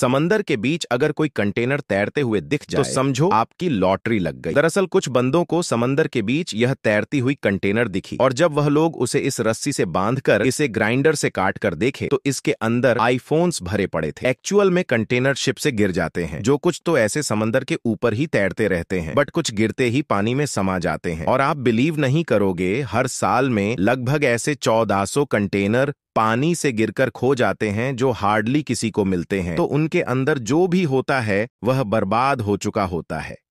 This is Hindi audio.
समंदर के बीच अगर कोई कंटेनर तैरते हुए दिख तो जाए तो समझो आपकी लॉटरी लग गई दरअसल कुछ बंदों को समंदर के बीच यह तैरती हुई कंटेनर दिखी और जब वह लोग उसे इस रस्सी से बांधकर इसे ग्राइंडर से काट कर देखे तो इसके अंदर आईफोन्स भरे पड़े थे एक्चुअल में कंटेनर शिप से गिर जाते हैं जो कुछ तो ऐसे समंदर के ऊपर ही तैरते रहते हैं बट कुछ गिरते ही पानी में समा जाते हैं और आप बिलीव नहीं करोगे हर साल में लगभग ऐसे चौदह कंटेनर पानी से गिरकर खो जाते हैं जो हार्डली किसी को मिलते हैं तो उनके अंदर जो भी होता है वह बर्बाद हो चुका होता है